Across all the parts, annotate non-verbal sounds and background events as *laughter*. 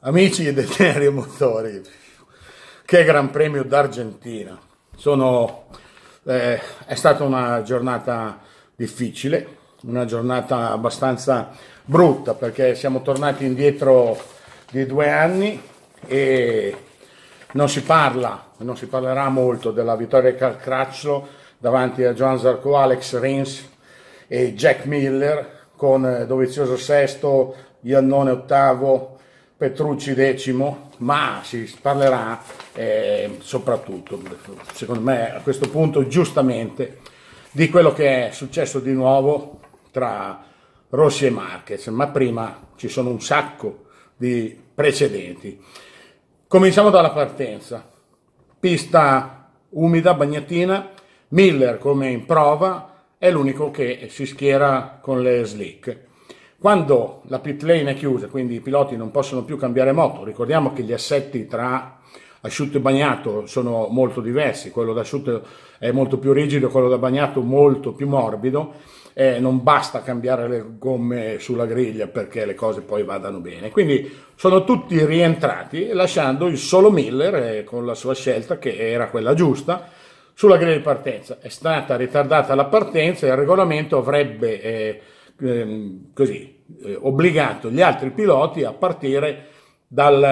Amici di Eterio Motori, che Gran Premio d'Argentina. Eh, è stata una giornata difficile, una giornata abbastanza brutta perché siamo tornati indietro di due anni e non si parla, non si parlerà molto della vittoria di Calcraccio davanti a Joan Zarco, Alex Rins e Jack Miller con eh, Dovizioso VI, Iannone ottavo, Petrucci decimo, ma si parlerà eh, soprattutto, secondo me a questo punto giustamente, di quello che è successo di nuovo tra Rossi e Marquez, ma prima ci sono un sacco di precedenti. Cominciamo dalla partenza, pista umida, bagnatina, Miller come in prova, è l'unico che si schiera con le slick. Quando la pit lane è chiusa, quindi i piloti non possono più cambiare moto, ricordiamo che gli assetti tra asciutto e bagnato sono molto diversi, quello da asciutto è molto più rigido, quello da bagnato molto più morbido, eh, non basta cambiare le gomme sulla griglia perché le cose poi vadano bene. Quindi sono tutti rientrati lasciando il solo Miller eh, con la sua scelta che era quella giusta, sulla griglia di partenza. È stata ritardata la partenza e il regolamento avrebbe eh, ehm, così, eh, obbligato gli altri piloti a partire dal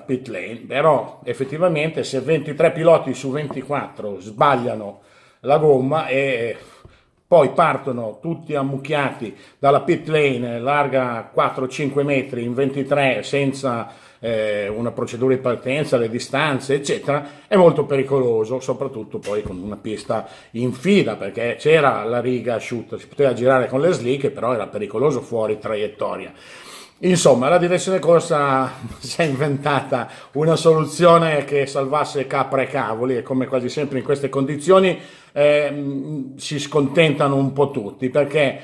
eh, pit lane, però effettivamente se 23 piloti su 24 sbagliano la gomma e eh, poi partono tutti ammucchiati dalla pit lane larga 4-5 metri in 23 senza eh, una procedura di partenza, le distanze, eccetera, è molto pericoloso, soprattutto poi con una pista in fila, perché c'era la riga asciutta, si poteva girare con le slick, però era pericoloso fuori traiettoria. Insomma, la direzione corsa *laughs* si è inventata una soluzione che salvasse capre e cavoli e come quasi sempre in queste condizioni eh, si scontentano un po' tutti perché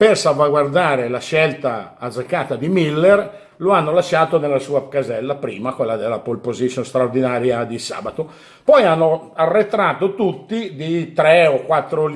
per salvaguardare la scelta azzeccata di Miller, lo hanno lasciato nella sua casella prima, quella della pole position straordinaria di sabato. Poi hanno arretrato tutti di tre o quattro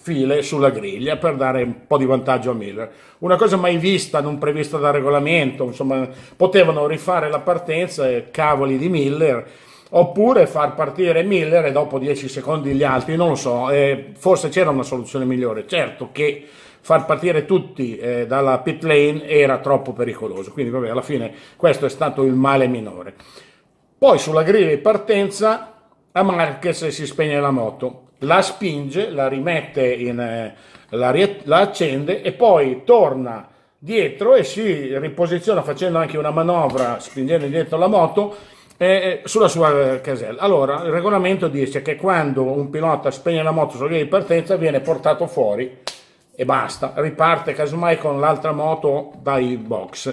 file sulla griglia per dare un po' di vantaggio a Miller. Una cosa mai vista, non prevista dal regolamento, insomma, potevano rifare la partenza cavoli di Miller oppure far partire Miller e dopo dieci secondi gli altri, non lo so, eh, forse c'era una soluzione migliore. Certo che far partire tutti eh, dalla pit lane era troppo pericoloso, quindi vabbè, alla fine questo è stato il male minore. Poi sulla griglia di partenza a Marquez si spegne la moto, la spinge, la rimette, in, eh, la, la accende e poi torna dietro e si riposiziona facendo anche una manovra, spingendo indietro la moto eh, eh, sulla sua casella. Allora, il regolamento dice che quando un pilota spegne la moto sulla griglia di partenza viene portato fuori e basta, riparte casomai con l'altra moto dai box.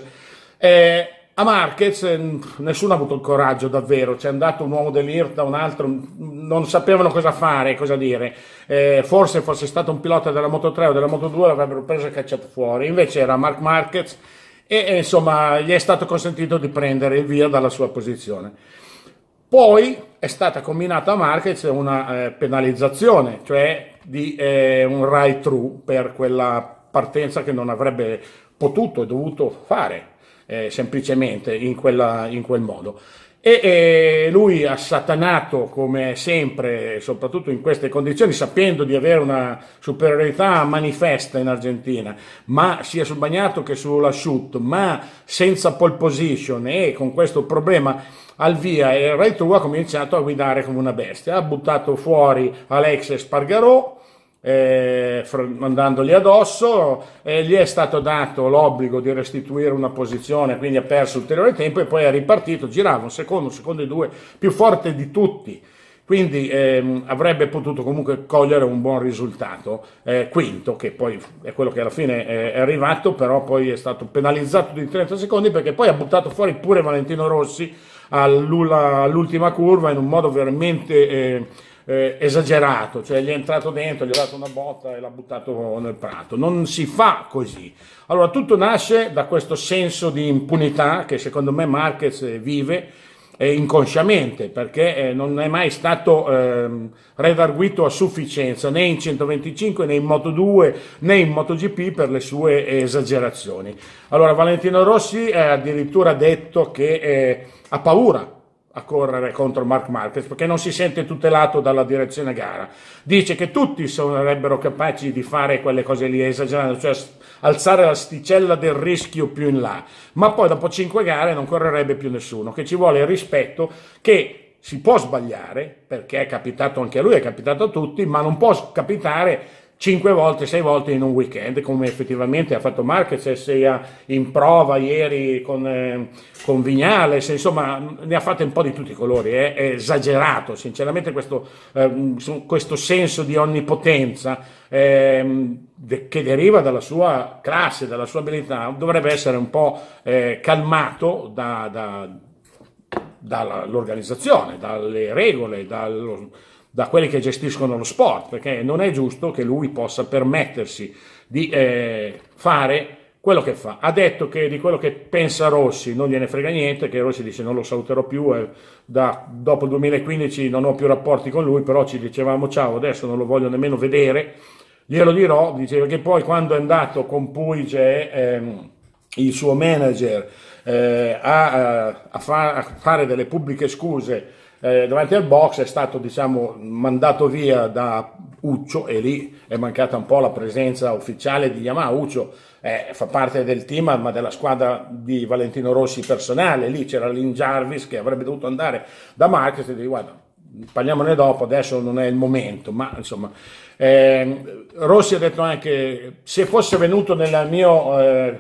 Eh, a Marquez mm, nessuno ha avuto il coraggio davvero, c'è andato un uomo dell'IRTA, un altro, mm, non sapevano cosa fare, cosa dire. Eh, forse fosse stato un pilota della Moto 3 o della Moto 2 l'avrebbero preso e cacciato fuori, invece era Mark Marquez e, insomma gli è stato consentito di prendere il via dalla sua posizione. Poi è stata combinata a Marquez una eh, penalizzazione, cioè di eh, un Rai through per quella partenza che non avrebbe potuto e dovuto fare eh, semplicemente in, quella, in quel modo e eh, lui satanato come sempre, soprattutto in queste condizioni, sapendo di avere una superiorità manifesta in Argentina, ma sia sul bagnato che sulla shoot, ma senza pole position e con questo problema al via, e il Red Tour ha cominciato a guidare come una bestia, ha buttato fuori Alex Spargarò eh, andandogli addosso, eh, gli è stato dato l'obbligo di restituire una posizione, quindi ha perso ulteriore tempo e poi è ripartito, girava un secondo, un secondo e due, più forte di tutti. Quindi ehm, avrebbe potuto comunque cogliere un buon risultato, eh, quinto, che poi è quello che alla fine eh, è arrivato, però poi è stato penalizzato di 30 secondi perché poi ha buttato fuori pure Valentino Rossi all'ultima curva in un modo veramente ehm, eh, esagerato, cioè gli è entrato dentro, gli ha dato una botta e l'ha buttato nel prato. Non si fa così. Allora tutto nasce da questo senso di impunità che secondo me Marquez vive eh, inconsciamente perché eh, non è mai stato ehm, redarguito a sufficienza né in 125 né in Moto 2 né in MotoGP per le sue esagerazioni. Allora Valentino Rossi ha addirittura detto che eh, ha paura a correre contro Mark Marquez perché non si sente tutelato dalla direzione gara. Dice che tutti sarebbero capaci di fare quelle cose lì esagerando, cioè alzare l'asticella del rischio più in là, ma poi dopo cinque gare non correrebbe più nessuno, che ci vuole il rispetto che si può sbagliare, perché è capitato anche a lui, è capitato a tutti, ma non può capitare 5 volte, 6 volte in un weekend, come effettivamente ha fatto Marquez sia in prova ieri con, eh, con Vignales, insomma ne ha fatte un po' di tutti i colori, eh. è esagerato sinceramente questo, eh, questo senso di onnipotenza ehm, che deriva dalla sua classe, dalla sua abilità, dovrebbe essere un po' eh, calmato da, da, dall'organizzazione, dalle regole, dallo da quelli che gestiscono lo sport, perché non è giusto che lui possa permettersi di eh, fare quello che fa. Ha detto che di quello che pensa Rossi non gliene frega niente, che Rossi dice non lo saluterò più, eh, da, dopo il 2015 non ho più rapporti con lui, però ci dicevamo ciao, adesso non lo voglio nemmeno vedere, glielo dirò, diceva che poi quando è andato con Puige, ehm, il suo manager, eh, a, a, fa, a fare delle pubbliche scuse, eh, davanti al box è stato diciamo, mandato via da Uccio e lì è mancata un po' la presenza ufficiale di Yamaha. Uccio eh, fa parte del team ma della squadra di Valentino Rossi personale, lì c'era Lynn Jarvis che avrebbe dovuto andare da Marquez e dire guarda parliamone dopo, adesso non è il momento, ma insomma eh, Rossi ha detto anche se fosse venuto mio, eh,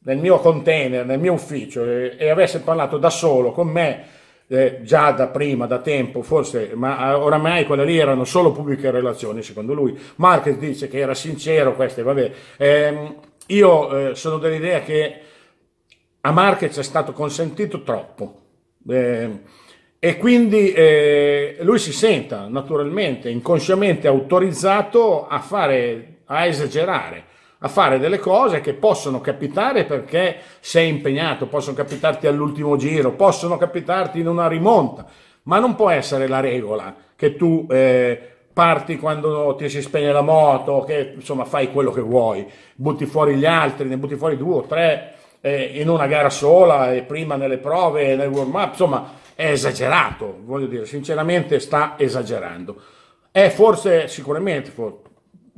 nel mio container, nel mio ufficio e, eh, e avesse parlato da solo con me eh, già da prima, da tempo, forse, ma eh, oramai quelle lì erano solo pubbliche relazioni, secondo lui. Marquez dice che era sincero, queste, vabbè. Eh, io eh, sono dell'idea che a Marquez è stato consentito troppo. Ehm, e quindi eh, lui si senta naturalmente, inconsciamente autorizzato a fare, a esagerare a fare delle cose che possono capitare perché sei impegnato, possono capitarti all'ultimo giro, possono capitarti in una rimonta, ma non può essere la regola che tu eh, parti quando ti si spegne la moto, che insomma fai quello che vuoi, butti fuori gli altri, ne butti fuori due o tre eh, in una gara sola e prima nelle prove, nel warm up, insomma è esagerato, voglio dire, sinceramente sta esagerando. È forse, sicuramente,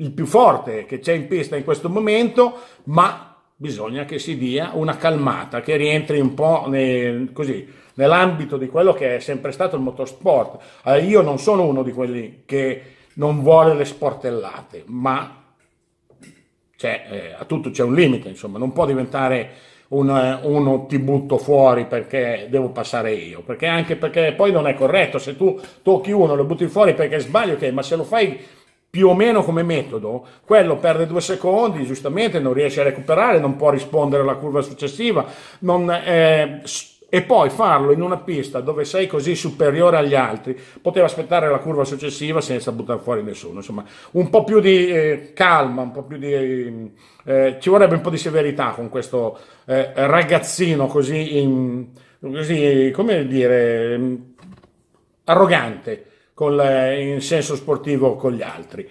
il più forte che c'è in pista in questo momento, ma bisogna che si dia una calmata, che rientri un po' nel, così, nell'ambito di quello che è sempre stato il motorsport. Allora, io non sono uno di quelli che non vuole le sportellate, ma eh, a tutto c'è un limite, insomma, non può diventare un, eh, uno ti butto fuori perché devo passare io, perché anche perché poi non è corretto, se tu tocchi uno lo butti fuori perché sbaglio, ok, ma se lo fai più o meno come metodo, quello perde due secondi, giustamente non riesce a recuperare, non può rispondere alla curva successiva, non, eh, e poi farlo in una pista dove sei così superiore agli altri, poteva aspettare la curva successiva senza buttare fuori nessuno, insomma, un po' più di eh, calma, un po' più di... Eh, ci vorrebbe un po' di severità con questo eh, ragazzino così, in, così, come dire, arrogante le, in senso sportivo con gli altri.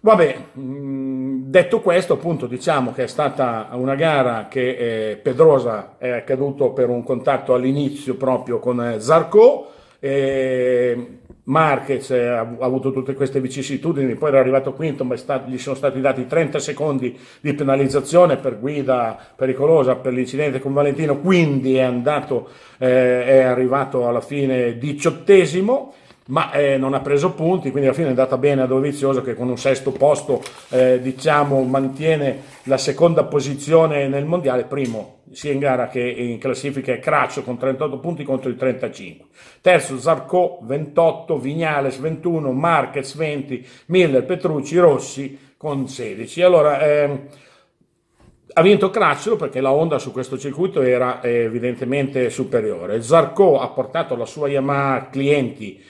Vabbè, mm, detto questo, appunto, diciamo che è stata una gara che eh, Pedrosa è caduto per un contatto all'inizio proprio con eh, Zarco. Eh, Marquez ha avuto tutte queste vicissitudini, poi era arrivato quinto, ma stato, gli sono stati dati 30 secondi di penalizzazione per guida pericolosa per l'incidente con Valentino, quindi è, andato, eh, è arrivato alla fine diciottesimo ma eh, non ha preso punti, quindi alla fine è andata bene a Dovizioso che con un sesto posto eh, diciamo, mantiene la seconda posizione nel mondiale, primo sia in gara che in classifica è Craccio con 38 punti contro il 35, terzo Zarco 28, Vignales 21, Marquez 20, Miller, Petrucci, Rossi con 16. Allora, ehm, ha vinto Cracciolo perché la onda su questo circuito era eh, evidentemente superiore. Zarco ha portato la sua Yamaha clienti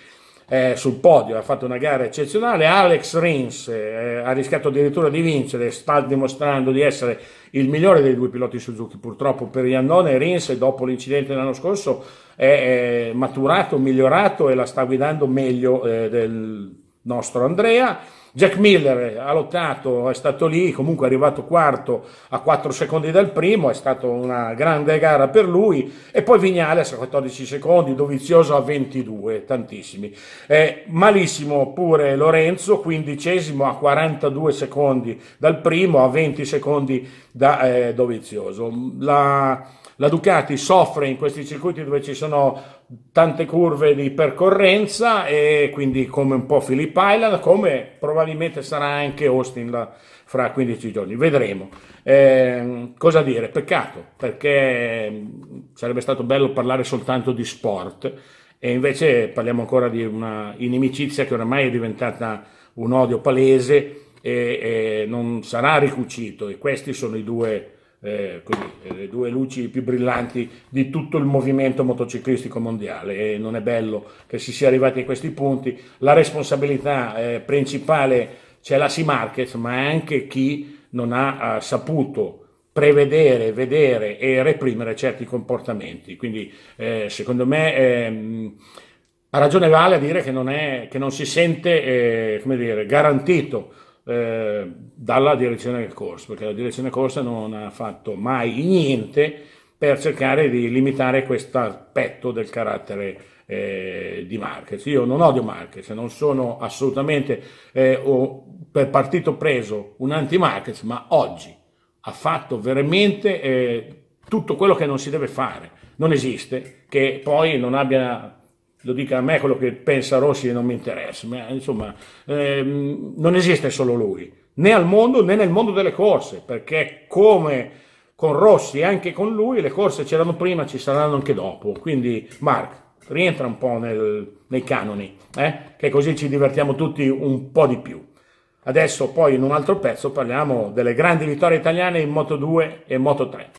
eh, sul podio, ha fatto una gara eccezionale. Alex Rins eh, ha rischiato addirittura di vincere, sta dimostrando di essere il migliore dei due piloti Suzuki. Purtroppo per Iannone, Rins dopo l'incidente dell'anno scorso è, è maturato, migliorato e la sta guidando meglio eh, del nostro Andrea. Jack Miller ha lottato, è stato lì, comunque è arrivato quarto a 4 secondi dal primo, è stata una grande gara per lui e poi Vignales a 14 secondi, Dovizioso a 22, tantissimi. Eh, malissimo pure Lorenzo, quindicesimo a 42 secondi dal primo, a 20 secondi da eh, Dovizioso. La, la Ducati soffre in questi circuiti dove ci sono tante curve di percorrenza e quindi come un po' Philip Island, come probabilmente sarà anche Austin la, fra 15 giorni. Vedremo. Eh, cosa dire? Peccato, perché mm, sarebbe stato bello parlare soltanto di sport e invece parliamo ancora di una inimicizia che oramai è diventata un odio palese e, e non sarà ricucito e questi sono i due eh, così, eh, le due luci più brillanti di tutto il movimento motociclistico mondiale e non è bello che si sia arrivati a questi punti. La responsabilità eh, principale c'è la C-Markets, ma anche chi non ha eh, saputo prevedere, vedere e reprimere certi comportamenti. Quindi eh, secondo me... Ehm, ha ragione Vale a dire che non, è, che non si sente eh, dire, garantito eh, dalla direzione del corso, perché la direzione del corso non ha fatto mai niente per cercare di limitare questo aspetto del carattere eh, di Marquez. Io non odio Marquez, non sono assolutamente eh, per partito preso un anti-Marquez, ma oggi ha fatto veramente eh, tutto quello che non si deve fare. Non esiste che poi non abbia lo dica a me quello che pensa Rossi e non mi interessa, ma insomma ehm, non esiste solo lui, né al mondo né nel mondo delle corse, perché come con Rossi e anche con lui le corse c'erano prima, ci saranno anche dopo, quindi Mark rientra un po' nel, nei canoni, eh? che così ci divertiamo tutti un po' di più. Adesso poi in un altro pezzo parliamo delle grandi vittorie italiane in Moto 2 e Moto 3.